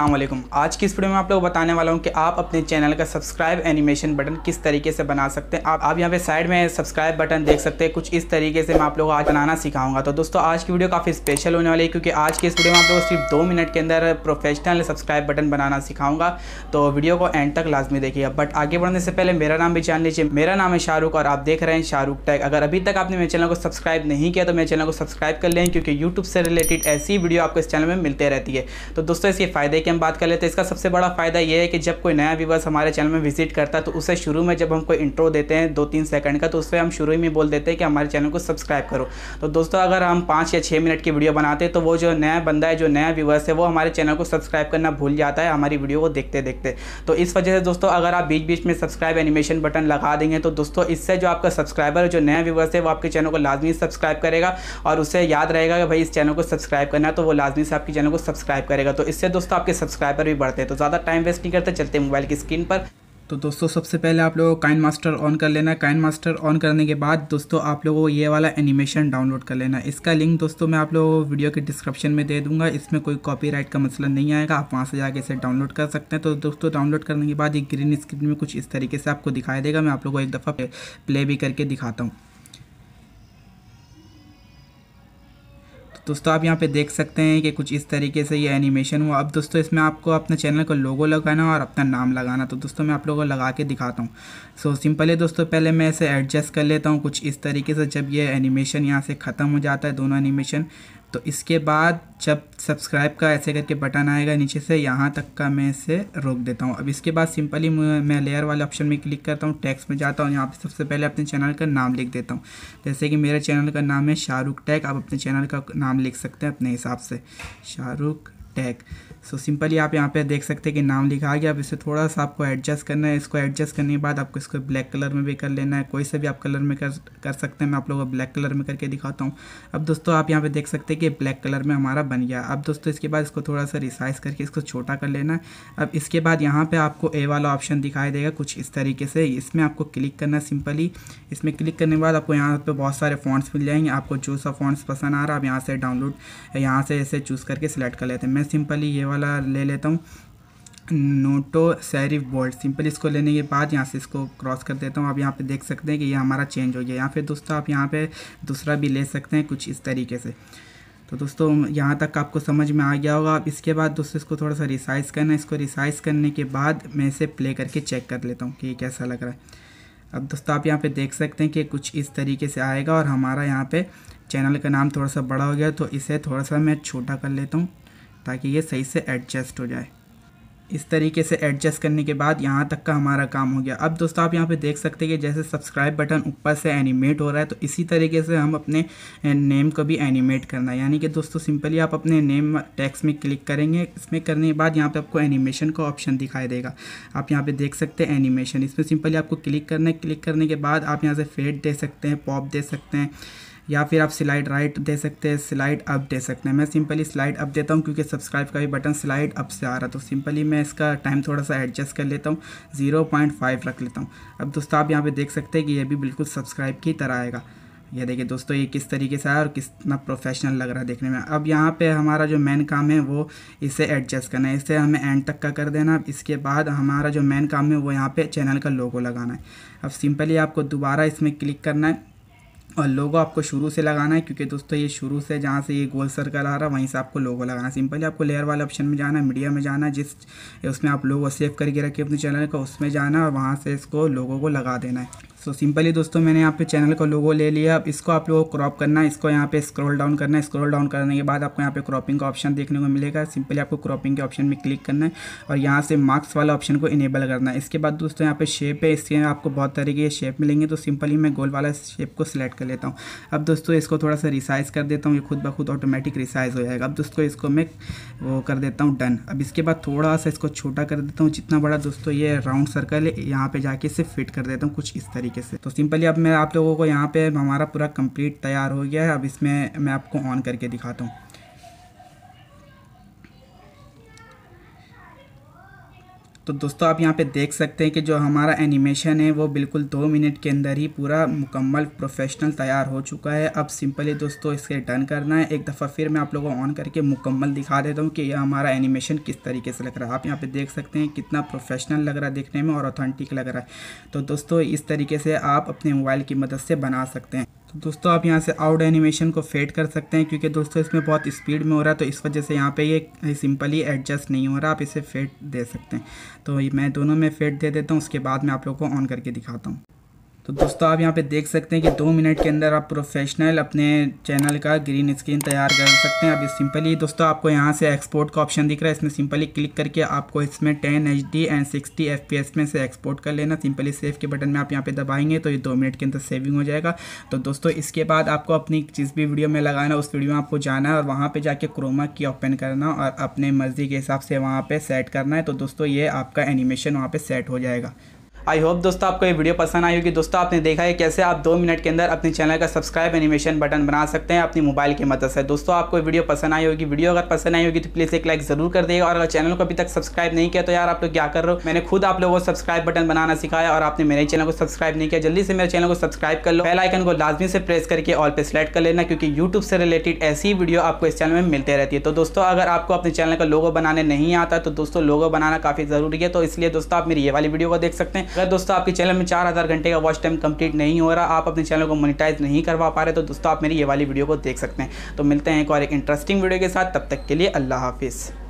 असलम आज की इस वीडियो में आप लोग बताने वाला हूँ कि आप अपने चैनल का सब्सक्राइब एनिमेशन बटन किस तरीके से बना सकते हैं आप आप यहाँ पे साइड में सब्सक्राइब बटन देख सकते हैं कुछ इस तरीके से मैं आप लोगों को आज बनाना सिखाऊंगा तो दोस्तों आज की वीडियो काफ़ी स्पेशल होने वाली है क्योंकि आज की इस वीडियो में आप लोग सिर्फ दो मिनट के अंदर प्रोफेशनल सब्सक्राइब बटन बनाना सिखाऊंगा तो वीडियो को एंड तक लाजमी देखिएगा बट आगे बढ़ने से पहले मेरा नाम भी जान लीजिए मेरा नाम है शाहरुख और आप देख रहे हैं शाहरुख टैग अगर अभी तक आपने मेरे चैनल को सब्सक्राइब नहीं किया तो मेरे चैनल को सब्सक्राइब कर लें क्योंकि यूट्यूब से रिलेटेड ऐसी वीडियो आपको इस चैनल में मिलते रहती है तो दोस्तों इसके फायदे की हम बात कर लेते हैं इसका सबसे बड़ा फ़ायदा यह है कि जब कोई नया व्यूवर्स हमारे चैनल में विजिट करता है तो उसे शुरू में जब हम कोई इंट्रो देते हैं दो तीन सेकंड का तो उससे हम शुरू में बोल देते हैं कि हमारे चैनल को सब्सक्राइब करो तो दोस्तों अगर हम पाँच या छः मिनट की वीडियो बनाते हैं तो वो जो नया बंदा है जो नया व्यूवर्स है वो हमारे चैनल को सब्सक्राइब करना भूल जाता है हमारी वीडियो को देखते देखते तो इस वजह से दोस्तों अगर आप बीच बीच में सब्सक्राइब एनिमेशन बटन लगा देंगे तो दोस्तों इससे जो आपका सब्सक्राइबर जो नया व्यूवर्स है वो आपके चैनल को लाजमी सब्सक्राइब करेगा और उसे याद रहेगा कि भाई इस चैनल को सब्सक्राइब करना तो वो लाजमी से आपके चैनल को सब्सक्राइब करेगा तो इससे दोस्तों आपके सब्सक्राइबर भी बढ़ते हैं तो ज़्यादा टाइम वेस्ट नहीं करते चलते मोबाइल की स्क्रीन पर तो दोस्तों सबसे पहले आप लोगों को काइन मास्टर ऑन कर लेना काइन मास्टर ऑन करने के बाद दोस्तों आप लोगों को ये वाला एनिमेशन डाउनलोड कर लेना इसका लिंक दोस्तों मैं आप लोगों को वीडियो के डिस्क्रिप्शन में दे दूंगा इसमें कोई कॉपीराइट का मसला नहीं आएगा आप वहाँ से जाके इसे डाउनलोड कर सकते हैं तो दोस्तों डाउनलोड करने के बाद एक ग्रीन स्क्रीन में कुछ इस तरीके से आपको दिखाई देगा मैं आप लोगों को एक दफ़ा प्ले भी करके दिखाता हूँ दोस्तों आप यहाँ पे देख सकते हैं कि कुछ इस तरीके से ये एनिमेशन हुआ अब दोस्तों इसमें आपको अपने चैनल का लोगो लगाना और अपना नाम लगाना तो दोस्तों मैं आप लोगों को लगा के दिखाता हूँ सो so, सिंपल है दोस्तों पहले मैं इसे एडजस्ट कर लेता हूँ कुछ इस तरीके से जब ये एनिमेशन यहाँ से ख़त्म हो जाता है दोनों एनिमेशन तो इसके बाद जब सब्सक्राइब का ऐसे करके बटन आएगा नीचे से यहाँ तक का मैं इसे रोक देता हूँ अब इसके बाद सिंपली मैं लेयर वाले ऑप्शन में क्लिक करता हूँ टैक्स में जाता हूँ यहाँ पे सबसे पहले अपने चैनल का नाम लिख देता हूँ जैसे कि मेरे चैनल का नाम है शाहरुख टैग आप अपने चैनल का नाम लिख सकते हैं अपने हिसाब से शाहरुख टैग सो सिंपली आप यहाँ पे देख सकते हैं कि नाम लिखा गया अब इसे थोड़ा सा आपको एडजस्ट करना है इसको एडजस्ट करने के बाद आपको इसको ब्लैक कलर में भी कर लेना है कोई से भी आप कलर में कर कर सकते हैं मैं आप लोगों को ब्लैक कलर में करके दिखाता हूँ अब दोस्तों आप यहाँ पे देख सकते हैं कि ब्लैक कलर में हमारा बन गया अब दोस्तों इसके बाद इसको थोड़ा सा रिसाइज करके इसको छोटा कर लेना है अब इसके बाद यहाँ पर आपको ए वाला ऑप्शन दिखाई देगा कुछ इस तरीके से इसमें आपको क्लिक करना है सिंपली इसमें क्लिक करने के बाद आपको यहाँ पर बहुत सारे फॉन्ट्स मिल जाएंगे आपको जो सा फॉन्ट्स पसंद आ रहा है आप यहाँ से डाउनलोड यहाँ से ऐसे चूज़ करके सिलेक्ट कर लेते हैं मैं मैं सिंपली ये वाला ले लेता हूँ नोटो सैरिफ बोल्ट सिंपल इसको लेने के बाद यहाँ से इसको क्रॉस कर देता हूँ आप यहाँ पे देख सकते हैं कि ये हमारा चेंज हो गया या फिर दोस्तों आप यहाँ पे दूसरा भी ले सकते हैं कुछ इस तरीके से तो दोस्तों यहाँ तक आपको समझ में आ गया होगा अब इसके बाद दोस्तों इसको थोड़ा सा रिसाइज़ करना है इसको रिसाइज़ करने के बाद मैं इसे प्ले करके चेक कर लेता हूँ कि ये कैसा लग रहा है अब दोस्तों आप यहाँ पर देख सकते हैं कि कुछ इस तरीके से आएगा और हमारा यहाँ पे चैनल का नाम थोड़ा सा बड़ा हो गया तो इसे थोड़ा सा मैं छोटा कर लेता हूँ ताकि ये सही से एडजस्ट हो जाए इस तरीके से एडजस्ट करने के बाद यहाँ तक का हमारा काम हो गया अब दोस्तों आप यहाँ पे देख सकते हैं कि जैसे सब्सक्राइब बटन ऊपर से एनिमेट हो रहा है तो इसी तरीके से हम अपने नेम को भी एनिमेट करना है यानी कि दोस्तों सिंपली आप अपने नेम टैक्स में क्लिक करेंगे इसमें करने के बाद यहाँ पे आपको एनिमेशन का ऑप्शन दिखाई देगा आप यहाँ पर देख सकते हैं एनिमेशन इसमें सिंपली आपको क्लिक करना है क्लिक करने के बाद आप यहाँ से फेड दे सकते हैं पॉप दे सकते हैं या फिर आप स्लाइड राइट दे सकते हैं स्लाइड अप दे सकते हैं मैं सिंपली स्लाइड अप देता हूँ क्योंकि सब्सक्राइब का भी बटन स्लाइड अप से आ रहा तो सिंपली मैं इसका टाइम थोड़ा सा एडजस्ट कर लेता हूँ ज़ीरो पॉइंट फाइव रख लेता हूँ अब दोस्तों आप यहाँ पर देख सकते हैं कि ये भी बिल्कुल सब्सक्राइब की तरह आएगा ये देखिए दोस्तों ये किस तरीके से आया और कितना प्रोफेशनल लग रहा है देखने में अब यहाँ पे हमारा जो मेन काम है वो इसे एडजस्ट करना है इसे हमें एंड तक का कर देना अब इसके बाद हमारा जो मेन काम है वो यहाँ पे चैनल का लोगो लगाना है अब सिंपली आपको दोबारा इसमें क्लिक करना है और लोगो आपको शुरू से लगाना है क्योंकि दोस्तों ये शुरू से जहाँ से ये गोल सर्कल आ रहा है वहीं से आपको लोगो लगाना है सिंपली आपको लेयर वाले ऑप्शन में जाना है मीडिया में जाना है जिस उसमें आप लोगो सेव करके रखिए अपने चैनल को उसमें जाना है और वहाँ से इसको लोगों को लगा देना है सो so, सिंपली दोस्तों मैंने यहाँ पे चैनल का लोगो ले लिया अब इसको आप लोगों को क्रॉप करना है इसको यहाँ पे स्क्रॉल डाउन करना है स्क्रॉल डाउन करने के बाद आपको यहाँ पे क्रॉपिंग का ऑप्शन देखने को मिलेगा सिंपली आपको क्रॉपिंग के ऑप्शन में क्लिक करना है और यहाँ से मार्क्स वाला ऑप्शन को इनेबल करना है इसके बाद दोस्तों यहाँ पे शेप है इसके आपको बहुत तरीके के शेप मिलेंगे तो सिंपली मैं गोल वाला शेप को सिलेक्ट कर लेता हूँ अब दोस्तों इसको थोड़ा सा रिसाइज कर देता हूँ ये खुद ब खुद ऑटोमेटिक रिसाइज हो जाएगा अब दोस्तों इसको मैं वो कर देता हूँ डन अब इसके बाद थोड़ा सा इसको छोटा कर देता हूँ जितना बड़ा दोस्तों ये राउंड सर्कल है यहाँ पर जाके इसे फिट कर देता हूँ कुछ इस तरीके तरीके से तो सिंपली अब मैं आप लोगों को यहाँ पे हमारा पूरा कंप्लीट तैयार हो गया है अब इसमें मैं आपको ऑन करके दिखाता हूँ तो दोस्तों आप यहाँ पे देख सकते हैं कि जो हमारा एनिमेशन है वो बिल्कुल दो मिनट के अंदर ही पूरा मुकम्मल प्रोफेशनल तैयार हो चुका है अब सिंपली दोस्तों इसके डन करना है एक दफ़ा फिर मैं आप लोगों को ऑन करके मुकम्मल दिखा देता हूँ कि यह हमारा एनिमेशन किस तरीके से लग रहा है आप यहाँ पर देख सकते हैं कितना प्रोफेशनल लग रहा है देखने में और ऑथेंटिक लग रहा है तो दोस्तों इस तरीके से आप अपने मोबाइल की मदद से बना सकते हैं तो दोस्तों आप यहाँ से आउट एनिमेशन को फेड कर सकते हैं क्योंकि दोस्तों इसमें बहुत स्पीड में हो रहा है तो इस वजह से यहाँ पे ये सिंपली एडजस्ट नहीं हो रहा आप इसे फेड दे सकते हैं तो मैं दोनों में फेड दे देता हूँ उसके बाद मैं आप लोग को ऑन करके दिखाता हूँ तो दोस्तों आप यहाँ पे देख सकते हैं कि दो मिनट के अंदर आप प्रोफेशनल अपने चैनल का ग्रीन स्क्रीन तैयार कर सकते हैं अभी सिंपली दोस्तों आपको यहाँ से एक्सपोर्ट का ऑप्शन दिख रहा है इसमें सिंपली क्लिक करके आपको इसमें ten H D and sixty F में से एक्सपोर्ट कर लेना सिंपली सेव के बटन में आप यहाँ पर दबाएंगे तो ये दो मिनट के अंदर सेविंग हो जाएगा तो दोस्तों इसके बाद आपको अपनी जिस भी वीडियो में लगाना उस वीडियो में आपको जाना है और वहाँ पर जाके क्रोमा की ओपन करना और अपने मर्जी के हिसाब से वहाँ पर सेट करना है तो दोस्तों ये आपका एनिमेशन वहाँ पर सेट हो जाएगा आई होप दोस्तों आपको ये वीडियो पसंद आई होगी दोस्तों आपने देखा है कैसे आप दो मिनट के अंदर अपने चैनल का सब्सक्राइब एनिमेशन बटन बना सकते हैं अपनी मोबाइल की मदद से दोस्तों आपको वीडियो पसंद आई होगी वीडियो अगर पसंद आई होगी तो प्लीज़ एक लाइक जरूर कर देगा और अगर चैनल को अभी तक सब्सक्राइब नहीं किया तो यार आप लोग क्या कर रहे हो मैंने खुद आप लोगों को सब्सक्राइब बटन बनाना सिखाया और आपने मेरे चैनल को सब्सक्राइब नहीं किया जल्दी से मेरे चैनल को सब्सक्राइब कर लो बेल आइकन को लाजमी से प्रेस करके ऑल पे सेलेक्ट कर लेना क्योंकि यूट्यूब से रिलेटेड ऐसी वीडियो आपको इस चैनल में मिलते रहती है तो दोस्तों अगर आपको अपने चैनल का लोगो बनाने नहीं आता तो दोस्तों लोगो बनाना काफ़ी ज़रूरी है तो इसलिए दोस्तों आप मेरी ये वाली वीडियो को देख सकते हैं अगर दोस्तों आपके चैनल में चार हज़ार घंटे का वॉच टाइम कंप्लीट नहीं हो रहा आप अपने चैनल को मोनिटाइज नहीं करवा पा रहे तो दोस्तों आप मेरी ये वाली वीडियो को देख सकते हैं तो मिलते हैं एक और एक इंटरेस्टिंग वीडियो के साथ तब तक के लिए अल्लाह हाफिज़